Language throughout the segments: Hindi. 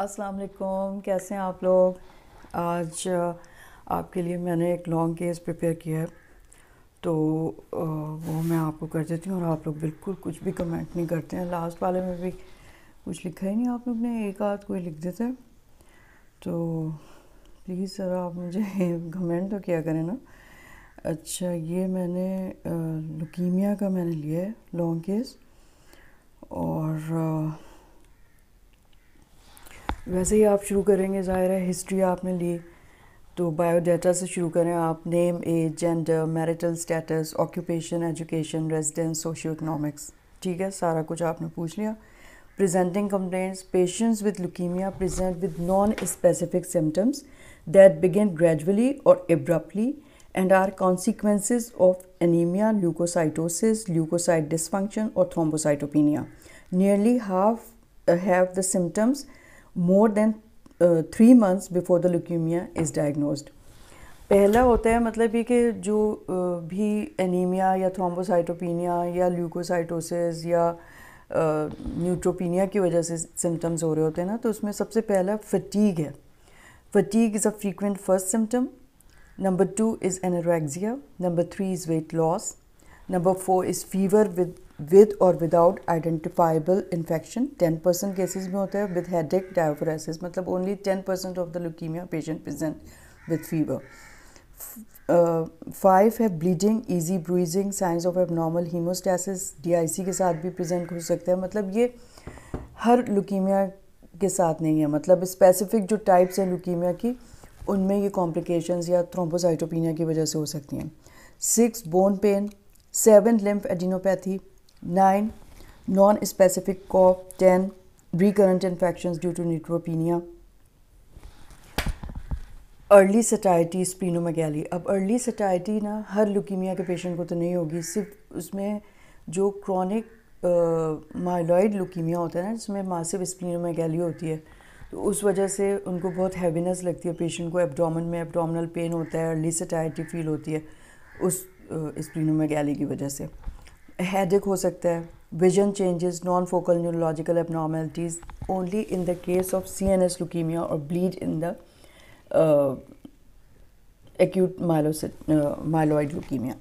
अस्सलाम वालेकुम कैसे हैं आप लोग आज आपके लिए मैंने एक लॉन्ग केस प्रिपेयर किया है तो वो मैं आपको कर देती हूँ और आप लोग बिल्कुल कुछ भी कमेंट नहीं करते हैं लास्ट वाले में भी कुछ लिखा ही नहीं आप लोग ने एक आध कोई लिख देते हैं तो प्लीज़ सर आप मुझे कमेंट तो किया करें ना अच्छा ये मैंने लुकीमिया का मैंने लिया है लॉन्ग केस और वैसे ही आप शुरू करेंगे ज़ाहिर है हिस्ट्री आपने ली तो बायोडाटा से शुरू करें आप name age gender marital status occupation education residence socio economics ठीक है सारा कुछ आपने पूछ लिया presenting complaints patients with leukaemia present with non specific symptoms that begin gradually or abruptly and are consequence of anaemia leukocytosis leukocyte dysfunction or thrombocytopenia nearly half have the symptoms more uh, three months before the leukemia is diagnosed. पहला होता है मतलब ये कि जो uh, भी एनीमिया या थ्रोम्बोसाइटोपिनिया या ल्यूकोसाइटोसिस या न्यूट्रोपिनिया uh, की वजह से सिम्टम्स हो रहे होते हैं ना तो उसमें सबसे पहला फटीग है fatigue is a frequent first symptom number two is anorexia number three is weight loss number four is fever with with or without identifiable infection ten percent cases में होता मतलब uh, है विद हेडेक डायोफोराइसिस मतलब only ten percent of the leukaemia patient present with fever five है bleeding easy bruising signs of abnormal haemostasis DIC के साथ भी प्रजेंट हो सकता है मतलब ये हर लुकीमिया के साथ नहीं है मतलब स्पेसिफिक जो टाइप्स हैं लुकीमिया की उनमें ये कॉम्प्लिकेशन या थ्रोम्पोसाइटोपिनिया की वजह से हो सकती हैं six bone pain seven lymphadenopathy nine non specific cough ten recurrent infection due to neutropenia early satiety splenomegaly अब अर्ली सटाइटी ना हर लुकीमिया के पेशेंट को तो नहीं होगी सिर्फ उसमें जो क्रॉनिक माइलॉइड लुकीमिया होता है ना जिसमें मासिव स्प्रीनोमेगैली होती है तो उस वजह से उनको बहुत हैवीनेस लगती है पेशेंट को एबडामन में एबडामनल पेन होता है अर्ली सटाइटी फील होती है उस प्रीनोमेगैली की वजह से हेडेक हो सकता है vision changes non focal neurological abnormalities only in the case of C N S leukaemia और bleed in the acute myeloid leukaemia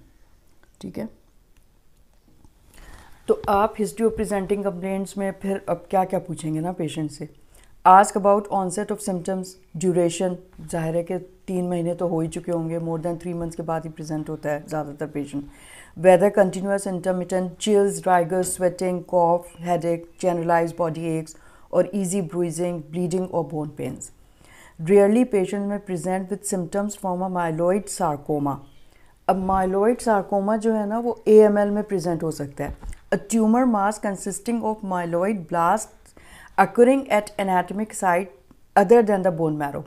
ठीक है तो आप हिस्ट्री ऑफ प्रेजेंटिंग कंप्लेंट्स में फिर अब क्या क्या पूछेंगे ना पेशेंट से ask about onset of symptoms duration जाहिर है कि तीन महीने तो हो ही चुके होंगे मोर देन थ्री मंथ्स के बाद ही प्रेजेंट होता है ज़्यादातर patient whether continuous intermittent chills ड्राइगर sweating cough headache generalize body aches और ईजी ब्रूजिंग ब्लीडिंग और बोन पेन्स रेयरली पेशेंट में present with symptoms from a myeloid sarcoma अब माइलोइड सार्कोमा जो है ना वो ए में प्रजेंट हो सकता है a tumour mass consisting of myeloid blast occurring at anatomic site other than the bone marrow.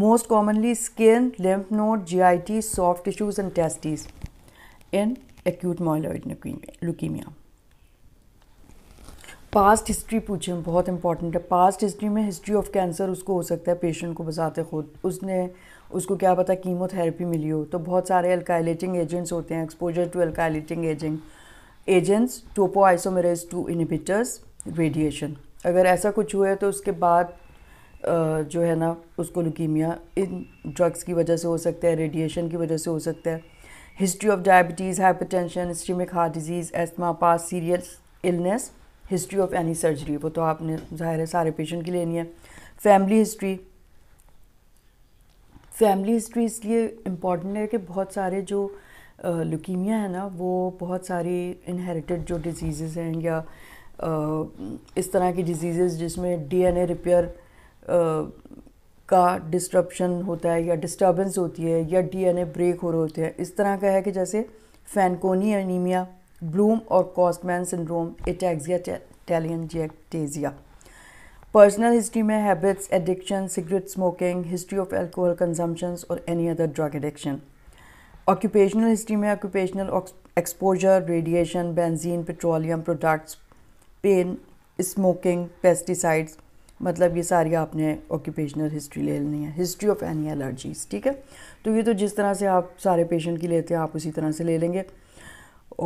Most commonly skin, lymph node, GIT, soft tissues and testes in acute myeloid leukemia. Past history पूछें बहुत इंपॉर्टेंट है पास्ट हिस्ट्री में हिस्ट्री ऑफ कैंसर उसको हो सकता है पेशेंट को बताते खुद उसने उसको क्या पता कीमोथेरेपी मिली हो तो बहुत सारे अल्काइलेटिंग एजेंट्स होते हैं exposure to alkylating agent agents topoisomerase two inhibitors radiation अगर ऐसा कुछ हुआ है तो उसके बाद जो है ना उसको लुकीमिया इन ड्रग्स की वजह से हो सकता है रेडिएशन की वजह से हो सकता है history of diabetes hypertension ischaemic heart disease asthma past serious illness history of any surgery वो तो आपने जाहिर है सारे पेशेंट की लेनी है फैमिली हिस्ट्री फैमिली हिस्ट्री इसलिए इम्पॉर्टेंट है कि बहुत सारे जो लुकीमिया है ना वो बहुत सारी इनहेरिटेड जो डिजीज़ हैं या इस तरह की डिजीज़ जिसमें डीएनए रिपेयर का डिस्ट्रप्शन होता है या डिस्टर्बेंस होती है या डीएनए ब्रेक हो रहे होते हैं इस तरह का है कि जैसे फैनकोनी एनीमिया ब्लूम और Kostmann syndrome ataxia telangiectasia personal history में habits addiction cigarette smoking history of alcohol consumption और any other drug addiction occupational history में occupational exposure radiation benzene petroleum products paint smoking pesticides मतलब ये सारी आपने ऑक्यूपेशनल हिस्ट्री ले लेनी है हिस्ट्री ऑफ एनी एलर्जीज ठीक है तो ये तो जिस तरह से आप सारे पेशेंट की लेते हैं आप उसी तरह से ले लेंगे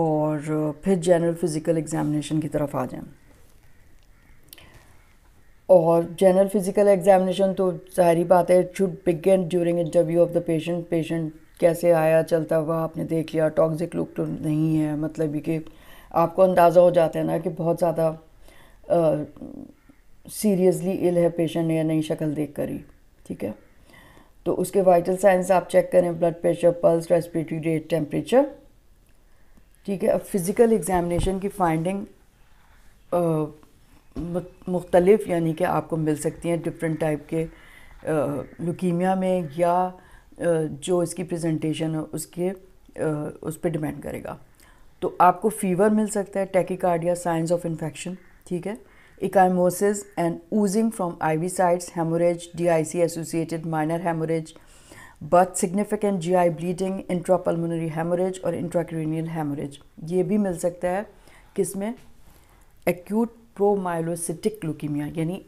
और फिर जनरल फिज़िकल एग्जामिनेशन की तरफ आ जाएं और जनरल फिज़िकल एग्जामिनेशन तो सारी बात है should begin during interview of the patient patient कैसे आया चलता हुआ आपने देख लिया टॉक्सिक लुक तो नहीं है मतलब ये कि आपको अंदाज़ा हो जाता है ना कि बहुत ज़्यादा सीरियसली इल है पेशेंट या नई शक्ल देख कर ही ठीक है तो उसके वाइटल साइंस आप चेक करें blood pressure pulse respiratory rate temperature ठीक है अब फिज़िकल एग्जामिनेशन की फाइंडिंग मुख्तलिफ यानी कि आपको मिल सकती हैं डिफरेंट टाइप के लुकीमिया में या जो इसकी प्रेजेंटेशन है उसके उस पर डिपेंड करेगा तो आपको फीवर मिल सकता है टेकिकार्डिया साइंस ऑफ इन्फेक्शन ठीक है ecchymosis and oozing from V sites haemorrhage see associated minor haemorrhage but significant G I bleeding intrapulmonary haemorrhage और इंट्राक्रीनियल हेमोरेज ये भी मिल सकता है किसमें एक्यूट प्रोमाइलोसिटिक लुकीमिया यानी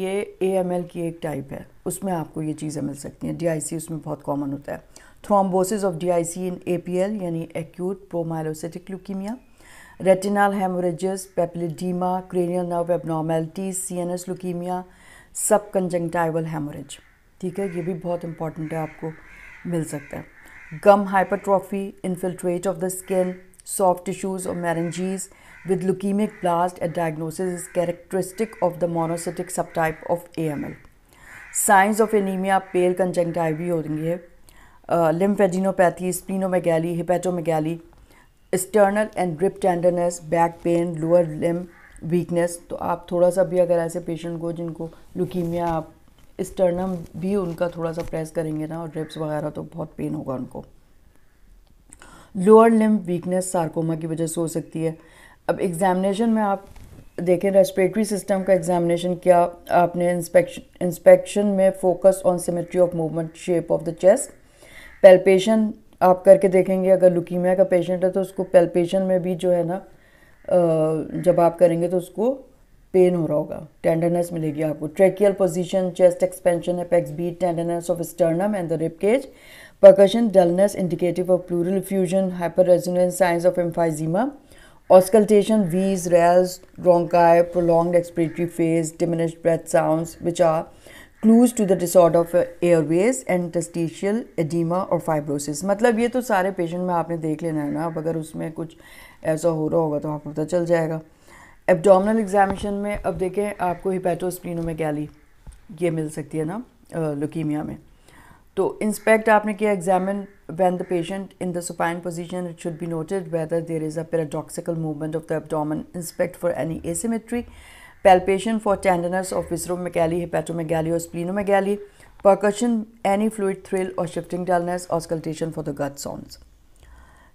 ये ए एम एल की एक टाइप है उसमें आपको ये चीज़ें मिल सकती हैं डी आई सी उसमें बहुत कॉमन होता है thrombosis of DIC in APL यानी acute promyelocytic leukaemia retinal haemorrhages papilloedema cranial nerve abnormalities as leukaemia subconjunctival haemorrhage ठीक है ये भी बहुत इंपॉर्टेंट है आपको मिल सकता है gum hypertrophy infiltrate of the skin soft tissues और soft tissues or meninges with leukemic blast of the monocytic subtype of A M L signs of anaemia anemia pale conjunctivitis है lymphadenopathy splenomegaly hepatomegaly sternal and rib tenderness back pain lower limb weakness तो आप थोड़ा सा भी अगर ऐसे पेशेंट को जिनको लुकीमिया आप स्टर्नम भी उनका थोड़ा सा प्रेस करेंगे ना और ड्रिप्स वगैरह तो बहुत पेन होगा उनको लोअर लिम वीकनेस सार्कोमा की वजह से हो सकती है अब एग्जामिनेशन में आप देखें रेस्पिरेटरी सिस्टम का एग्जामिनेशन क्या आपने इंस्पेक्शन इंस्पेक्शन में focus on symmetry of movement shape of the chest palpation आप करके देखेंगे अगर लुकीमिया का पेशेंट है तो उसको पेल्पेशन में भी जो है ना जब आप करेंगे तो उसको पेन हो रहा होगा टेंडरनेस मिलेगी आपको tracheal position chest expansion apex beat tenderness of sternum and the ribcage percussion dullness indicative of pleural effusion hyperresonance signs of emphysema auscultation wheeze rales rhonchi prolong expiratory phase diminish breath sound which are clues to the disorder of airways and interstitial oedema और फाइब्रोसिस मतलब ये तो सारे पेशेंट में आपने देख लेना है ना अब अगर उसमें कुछ ऐसा हो रहा होगा तो आपको पता चल जाएगा एबडामिनल एग्जामिनेशन में अब देखें आपको हिपेटोस्प्लिनो में गैली ये मिल सकती है ना लुकीमिया में तो इंस्पेक्ट आपने किया examine when the patient in the supine position it should be noted whether there is a paradoxical movement of the abdomen inspect for any asymmetry palpation for tenderness of visceromegaly, hepatomegaly or splenomegaly, percussion, any fluid thrill or shifting dullness, auscultation for the gut sounds.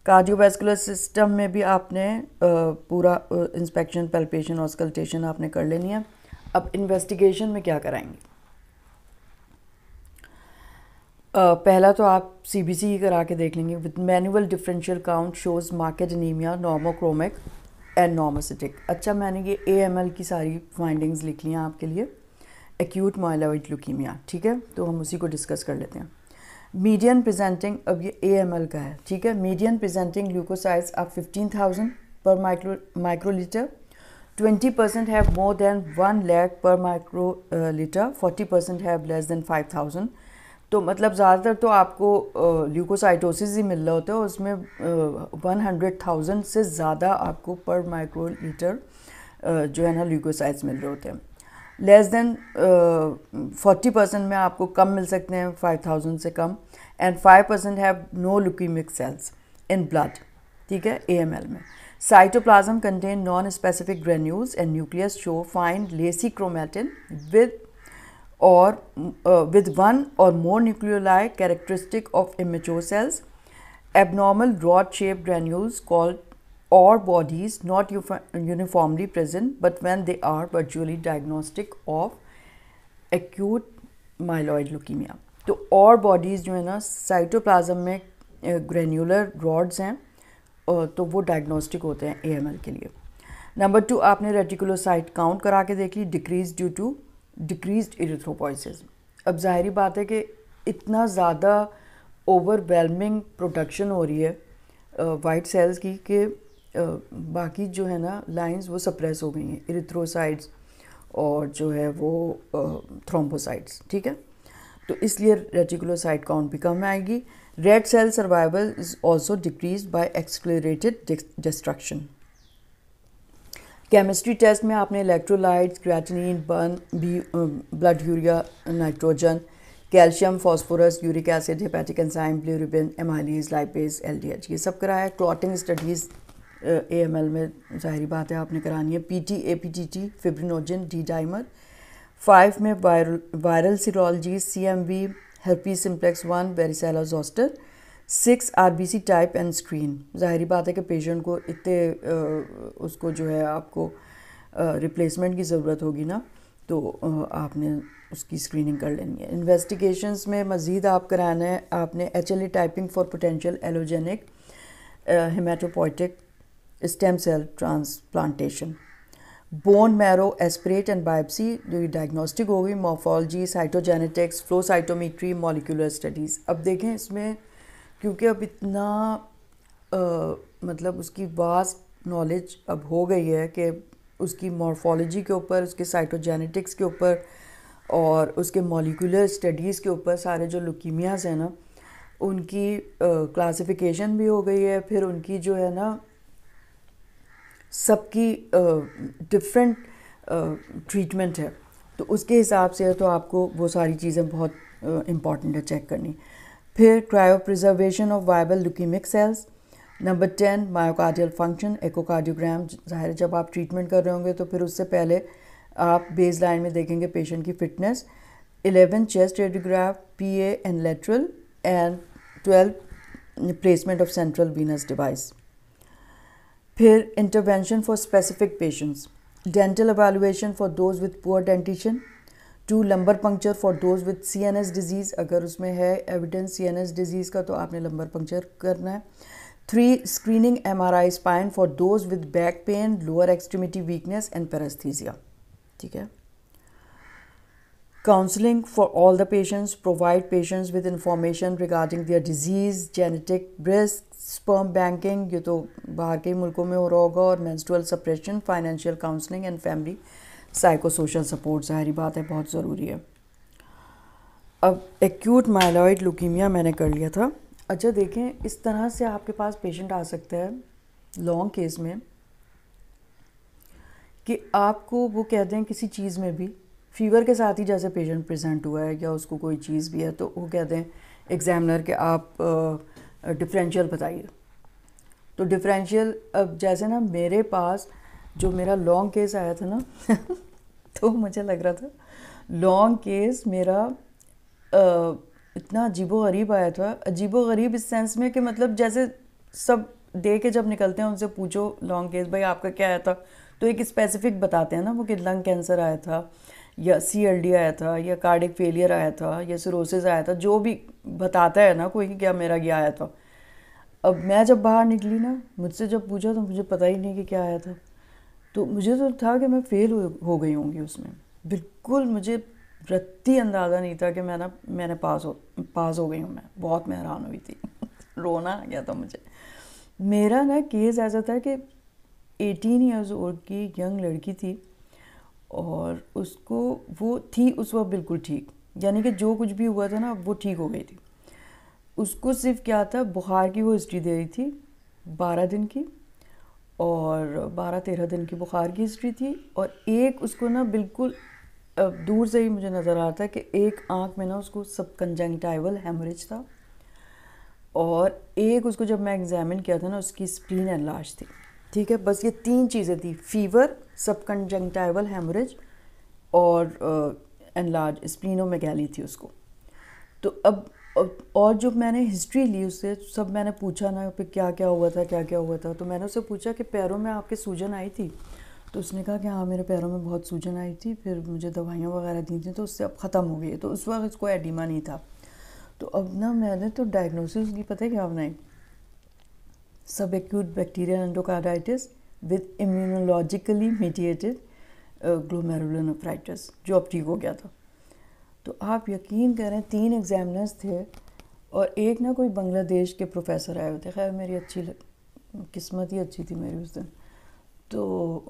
Cardiovascular system में भी आपने पूरा इंस्पेक्शन पेल्पेशन ऑस्कल्टेशन आपने कर लेनी है अब इन्वेस्टिगेशन में क्या कराएंगे पहला तो आप सी बी सी ही करा के देख लेंगे with manual differential count shows marked anaemia normochromic normocytic अच्छा मैंने ये ए एम एल की सारी फाइंडिंग्स लिख ली हैं आपके लिए एक्यूट मोइलाइड लुकीमिया ठीक है तो हम उसी को डिस्कस कर लेते हैं मीडियन प्रेजेंटिंग अब ये ए एम एल का है ठीक है मीडियन प्रेजेंटिंग ग्लूकोसाइड्स आप fifteen thousand per micro microlitre twenty percent have more than one lakh per microlitre forty percent have less than five thousand तो मतलब ज़्यादातर तो आपको ल्यूकोसाइटोसिस ही मिल रहा होता है उसमें वन हंड्रेड थाउजेंड से ज़्यादा आपको पर माइक्रो लीटर जो है ना ल्यूकोसाइट्स मिल रहे होते हैं लेस देन फोर्टी परसेंट में आपको कम मिल सकते हैं फाइव थाउजेंड से कम and five percent have no leukaemic cells in blood ठीक है ए एम एल में cytoplasm contain non specific granules and nucleus show fine lacy chromatin with or with one or more nucleoli characteristic of immature cells abnormal rod shape granules called Auer bodies not uniformly present but when they are virtually diagnostic of acute myeloid leukaemia तो और बॉडीज़ जो है ना साइटोप्लाजम में ग्रेन्यूलर रॉड्स हैं तो वो डायग्नोस्टिक होते हैं ए के लिए नंबर टू आपने रेटिकुलोसाइट काउंट करा के देख ली decrease due to decrease erythropoiesis अब ज़ाहरी बात है कि इतना ज़्यादा ओवरवेलमिंग प्रोडक्शन हो रही है वाइट सेल्स की कि बाकी जो है ना लाइंस वो सप्रेस हो गई हैं इरिथ्रोसाइड्स और जो है वो थ्रोम्बोसाइड्स ठीक है तो इसलिए रेटिकुलोसाइट काउंट भी कम आएगी red cell survival is also decrease by accelerated destruction chemistry test में आपने electrolytes creatinine BUN B blood urea nitrogen calcium phosphorus uric acid hepatic enzyme bilirubin amylase lipase LDH ये सब कराया clotting studies A M L में जाहिर बात है आपने करानी है P T A P T T fibrinogen D dimer five में viral viral serology C M V herpes simplex one वेरिसैला zoster six RBC type and screen ज़ाहरी बात है कि पेशेंट को इतने उसको जो है आपको रिप्लेसमेंट की ज़रूरत होगी ना तो आपने उसकी स्क्रीनिंग कर लेनी है इन्वेस्टिगेशंस में मज़ीद आप कराना है आपने H L A typing for potential allogeneic haematopoietic stem cell transplantation bone marrow aspirate and biopsy जो डायग्नोस्टिक हो गई morphology cytogenetics flow cytometry molecular studies अब देखें इसमें क्योंकि अब इतना आ, मतलब उसकी वास्ट नॉलेज अब हो गई है कि उसकी मॉर्फोलॉजी के ऊपर उसके साइटोजेनेटिक्स के ऊपर और उसके मॉलिकुलर स्टडीज़ के ऊपर सारे जो लुकीमियाज हैं ना उनकी क्लासिफिकेशन भी हो गई है फिर उनकी जो है ना सबकी डिफरेंट ट्रीटमेंट है तो उसके हिसाब से तो आपको वो सारी चीज़ें बहुत इम्पॉर्टेंट है चेक करनी फिर cryopreservation of viable leukaemic cells number ten myocardial function echocardiogram जाहिर जब आप ट्रीटमेंट कर रहे होंगे तो फिर उससे पहले आप बेस लाइन में देखेंगे पेशेंट की fitness eleven chest radiograph P and lateral and twelve placement of central venous device फिर intervention for specific patients dental evaluation for those with poor dentition two lumbar puncture for those with C N S disease अगर उसमें है evidence C N S disease का तो आपने लंबर पंक्चर करना है three screening M R I spine for those with back pain lower extremity weakness and पैरास्थीजिया ठीक है counselling for all the patients provide patients with information regarding their disease genetic breast sperm banking ये तो बाहर के मुल्कों में हो रहा होगा और menstrual suppression financial counselling and family psycho social support ज़ाहरी बात है बहुत ज़रूरी है अब एक्यूट माइलॉइड लुकीमिया मैंने कर लिया था अच्छा देखें इस तरह से आपके पास पेशेंट आ सकता है लॉन्ग केस में कि आपको वो कहते हैं किसी चीज़ में भी फीवर के साथ ही जैसे पेशेंट प्रेजेंट हुआ है या उसको कोई चीज़ भी है तो वो कहते हैं एग्जामिनर के आप डिफरेंशियल बताइए तो डिफरेंशियल अब जैसे ना मेरे पास जो मेरा लॉन्ग केस आया था ना तो मुझे लग रहा था लॉन्ग केस मेरा आ, इतना अजीबो गरीब आया था अजीबो गरीब इस सेंस में कि मतलब जैसे सब दे के जब निकलते हैं उनसे पूछो लॉन्ग केस भाई आपका क्या आया था तो एक स्पेसिफिक बताते हैं ना वो कि लंग कैंसर आया था या सी आया था या कार्डिक फेलियर आया था या सिरोसिस आया था जो भी बताता है ना कोई कि क्या मेरा क्या आया था अब मैं जब बाहर निकली ना मुझसे जब पूछा तो मुझे पता ही नहीं कि क्या आया था तो मुझे तो था कि मैं फ़ेल हो गई होंगी उसमें बिल्कुल मुझे रत्ती अंदाज़ा नहीं था कि मैं ना मैंने पास हो पास हो गई हूँ मैं बहुत मैं हैरान हुई थी रोना आ गया था मुझे मेरा ना केस ऐसा था कि 18 इयर्स ओल्ड की यंग लड़की थी और उसको वो थी उस वक्त बिल्कुल ठीक यानी कि जो कुछ भी हुआ था ना वो ठीक हो गई थी उसको सिर्फ क्या था बुखार की वो हिस्ट्री दे रही थी बारह दिन की और बारह तेरह दिन की बुखार की हिस्ट्री थी और एक उसको ना बिल्कुल दूर से ही मुझे नज़र आ रहा था कि एक आँख में ना उसको सब कंजंक्टाइवल हेमरेज था और एक उसको जब मैं एग्ज़ामिन किया था ना उसकी स्प्रीन एनलार्ज थी ठीक है बस ये तीन चीज़ें थी फीवर सब कंजंक्टाइवल हेमरेज और लार्ज स्प्लिनों में गैली थी उसको तो अब और जब मैंने हिस्ट्री ली उससे सब मैंने पूछा ना कि क्या क्या हुआ था क्या क्या हुआ था तो मैंने उससे पूछा कि पैरों में आपके सूजन आई थी तो उसने कहा कि हाँ मेरे पैरों में बहुत सूजन आई थी फिर मुझे दवाइयाँ वगैरह दी थी तो उससे अब ख़त्म हो गई तो उस वक्त इसको एडिमा नहीं था तो अब ना मैंने तो डायग्नोसिस की पता है क्या बनाई subacute bacterial endocarditis with immunologically mediated glomerular जो अब ठीक हो गया था तो आप यकीन करें तीन एग्ज़ामिनर्स थे और एक ना कोई बांग्लादेश के प्रोफेसर आए हुए थे खैर मेरी अच्छी किस्मत ही अच्छी थी मेरी उस दिन तो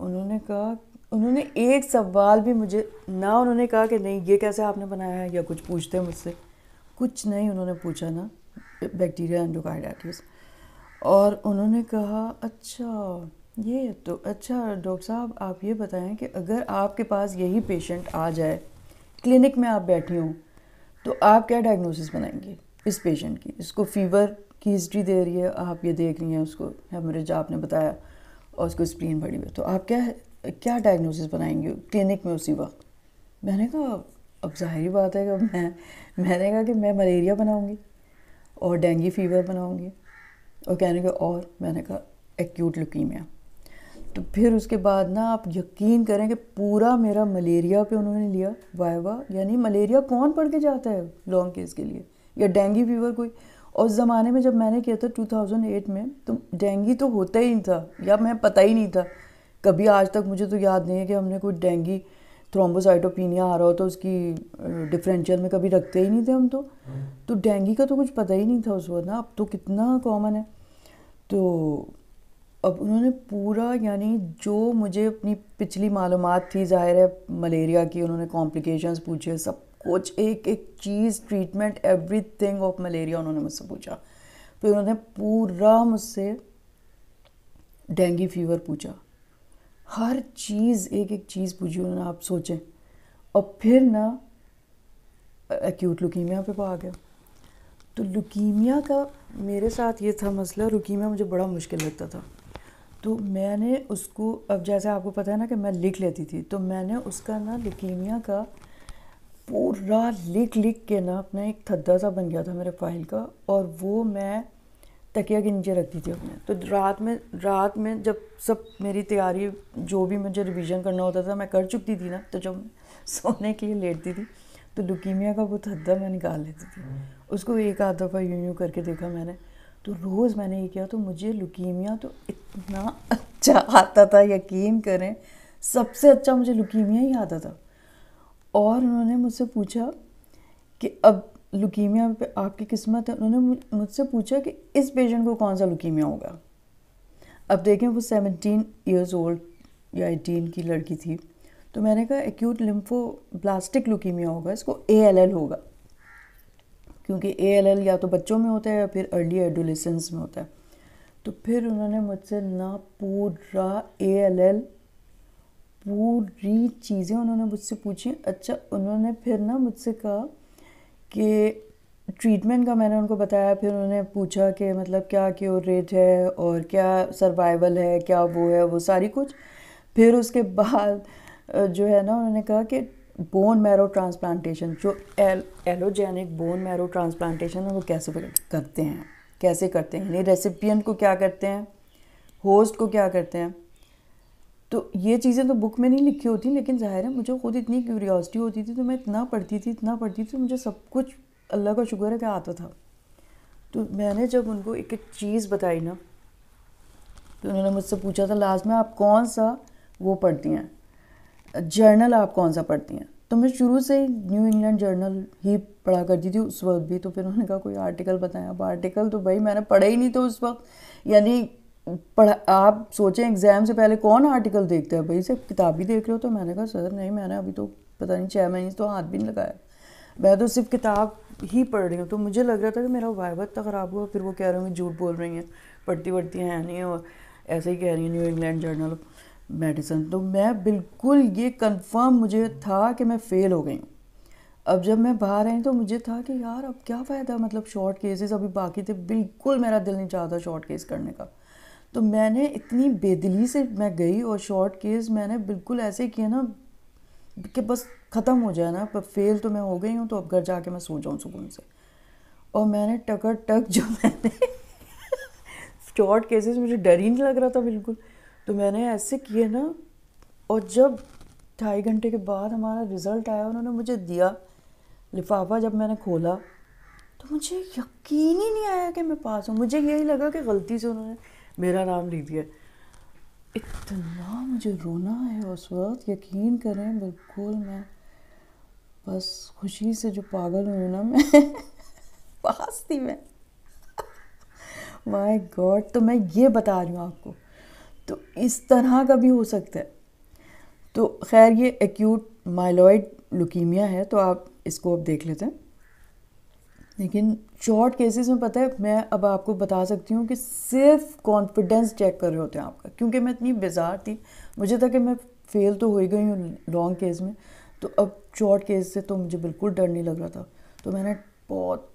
उन्होंने कहा उन्होंने एक सवाल भी मुझे ना उन्होंने कहा कि नहीं ये कैसे आपने बनाया है या कुछ पूछते हैं मुझसे कुछ नहीं उन्होंने पूछा ना बैक्टीरिया एंडोकार्डाइटिस और उन्होंने कहा अच्छा ये तो अच्छा डॉक्टर साहब आप ये बताएं कि अगर आपके पास यही पेशेंट आ जाए क्लिनिक में आप बैठी हो तो आप क्या डायग्नोसिस बनाएंगे इस पेशेंट की इसको फीवर की हिस्ट्री दे रही है आप ये देख रही हैं उसको हेमरेज आपने बताया और उसको स्प्रीन बढ़ी हुई तो आप क्या क्या डायग्नोसिस बनाएंगे क्लिनिक में उसी वक्त मैंने कहा अब जाहिर बात है कि मैं मैंने कहा कि मैं मलेरिया बनाऊंगी और डेंगू फीवर बनाऊंगी और कहने का और मैंने कहा एक्यूट लुकीमिया तो फिर उसके बाद ना आप यकीन करें कि पूरा मेरा मलेरिया पे उन्होंने लिया वाइवा यानी मलेरिया कौन पढ़ के जाता है लॉन्ग केस के लिए या डेंगी फीवर कोई उस ज़माने में जब मैंने किया था 2008 में तो डेंगी तो होता ही नहीं था या मैं पता ही नहीं था कभी आज तक मुझे तो याद नहीं है कि हमने कोई डेंगी थ्रोम्बोसाइटोपिनिया आ रहा हो तो उसकी डिफरेंशियल में कभी रखते ही नहीं थे हम तो तो डेंगी का तो कुछ पता ही नहीं था उस वक्त ना अब तो कितना कॉमन है तो अब उन्होंने पूरा यानी जो मुझे अपनी पिछली मालूम थी ज़ाहिर है मलेरिया की उन्होंने कॉम्प्लिकेशंस पूछे सब कुछ एक एक चीज़ treatment everything of malaria उन्होंने मुझसे पूछा फिर उन्होंने पूरा मुझसे डेंगी फीवर पूछा हर चीज़ एक एक चीज़ पूछी उन्होंने आप सोचें और फिर ना एक्यूट लुकीमिया पे आ गया तो लुकीमिया का मेरे साथ ये था मसला लुकीमिया मुझे बड़ा मुश्किल लगता था तो मैंने उसको अब जैसे आपको पता है ना कि मैं लिख लेती थी तो मैंने उसका ना लिकीमिया का पूरा लिख लिख के ना अपना एक थद्दा सा बन गया था मेरे फाइल का और वो मैं तकिया के नीचे रखती थी अपने तो रात में रात में जब सब मेरी तैयारी जो भी मुझे रिवीजन करना होता था मैं कर चुकती थी ना तो जब सोने के लिए लेटती थी तो लुकीमिया का वो थद्दा मैं निकाल लेती थी उसको एक आध दफ़ा यूं यूं करके देखा मैंने तो रोज़ मैंने ये किया तो मुझे लुकीमिया तो इतना अच्छा आता था यकीन करें सबसे अच्छा मुझे लुकीमिया ही आता था और उन्होंने मुझसे पूछा कि अब लुकीमिया पे आपकी किस्मत है उन्होंने मुझसे पूछा कि इस पेशेंट को कौन सा लुकीमिया होगा अब देखें वो सेवनटीन ईयर्स ओल्ड या एटीन की लड़की थी तो मैंने कहा एक्यूट लिम्फो ब्लास्टिक लुकीमिया होगा इसको ए होगा क्योंकि ए एल एल या तो बच्चों में होता है या फिर अर्ली एडोलेसेंस में होता है तो फिर उन्होंने मुझसे ना पूरा ए एल एल पूरी चीज़ें उन्होंने मुझसे पूछी अच्छा उन्होंने फिर ना मुझसे कहा कि ट्रीटमेंट का मैंने उनको बताया फिर उन्होंने पूछा कि मतलब क्या क्योर रेट है और क्या सर्वाइवल है क्या वो है वो सारी कुछ फिर उसके बाद जो है ना उन्होंने कहा कि बोन मैरो ट्रांसप्लांटेशन जो L allogeneic bone marrow transplantation है वो कैसे करते हैं कैसे करते हैं यानी रेसिपियन को क्या करते हैं होस्ट को क्या करते हैं तो ये चीज़ें तो बुक में नहीं लिखी होती लेकिन ज़ाहिर है मुझे खुद इतनी क्यूरियोसिटी होती थी तो मैं इतना पढ़ती थी इतना पढ़ती थी तो मुझे सब कुछ अल्लाह का शुक्र है कि आता था तो मैंने जब उनको एक एक चीज़ बताई ना तो उन्होंने मुझसे पूछा था लास्ट में आप कौन सा वो पढ़ती हैं जर्नल आप कौन सा पढ़ती हैं तो मैं शुरू से न्यू इंग्लैंड जर्नल ही पढ़ा करती थी उस वक्त भी तो फिर उन्होंने कहा कोई आर्टिकल बताएं अब आर्टिकल तो भाई मैंने पढ़ा ही नहीं तो उस वक्त यानी पढ़ा आप सोचें एग्ज़ाम से पहले कौन आर्टिकल देखते हैं भाई सिर्फ किताब ही देख रहे हो तो मैंने कहा सर नहीं मैंने अभी तो पता नहीं छः महीने तो हाथ भी नहीं लगाया मैं तो सिर्फ किताब ही पढ़ रही हूँ तो मुझे लग रहा था कि मेरा वाइबत तो ख़राब हुआ फिर वो कह रहे होंगे झूठ बोल रही हैं पढ़ती पढ़ती हैं नहीं और ऐसे ही कह रही हैं न्यू इंग्लैंड जर्नल मेडिसिन तो मैं बिल्कुल ये कंफर्म मुझे था कि मैं फ़ेल हो गई हूँ अब जब मैं बाहर आई तो मुझे था कि यार अब क्या फ़ायदा मतलब शॉर्ट केसेस अभी बाकी थे बिल्कुल मेरा दिल नहीं चाहता शॉर्ट केस करने का तो मैंने इतनी बेदिली से मैं गई और शॉर्ट केस मैंने बिल्कुल ऐसे किया ना कि बस ख़त्म हो जाए ना पर फेल तो मैं हो गई हूँ तो अब घर जाके मैं सो जाऊँ सुकून से और मैंने टकर टक जो मैंने शॉर्ट केसेस मुझे डर ही नहीं लग रहा था बिल्कुल तो मैंने ऐसे किए ना और जब ढाई घंटे के बाद हमारा रिज़ल्ट आया उन्होंने मुझे दिया लिफाफा जब मैंने खोला तो मुझे यकीन ही नहीं आया कि मैं पास हूँ मुझे यही लगा कि गलती से उन्होंने मेरा नाम लिख दिया इतना मुझे रोना है उस वक्त यकीन करें बिल्कुल मैं बस खुशी से जो पागल हूँ ना मैं पास थी मैं माय गॉड तो मैं ये बता रही हूँ आपको तो इस तरह का भी हो सकता है तो खैर ये एक्यूट माइलॉइड लुकीमिया है तो आप इसको अब देख लेते हैं लेकिन शॉर्ट केसेस में पता है मैं अब आपको बता सकती हूँ कि सिर्फ कॉन्फिडेंस चेक कर रहे होते हैं आपका क्योंकि मैं इतनी बेजार थी मुझे था कि मैं फेल तो हो ही गई हूँ लॉन्ग केस में तो अब शॉर्ट केस से तो मुझे बिल्कुल डर नहीं लग रहा था तो मैंने बहुत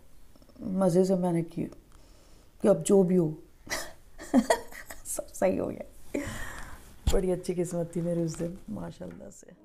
मज़े से मैंने किए कि अब जो भी हो सब सही हो गया बड़ी अच्छी किस्मत थी मेरी उस दिन माशाल्लाह से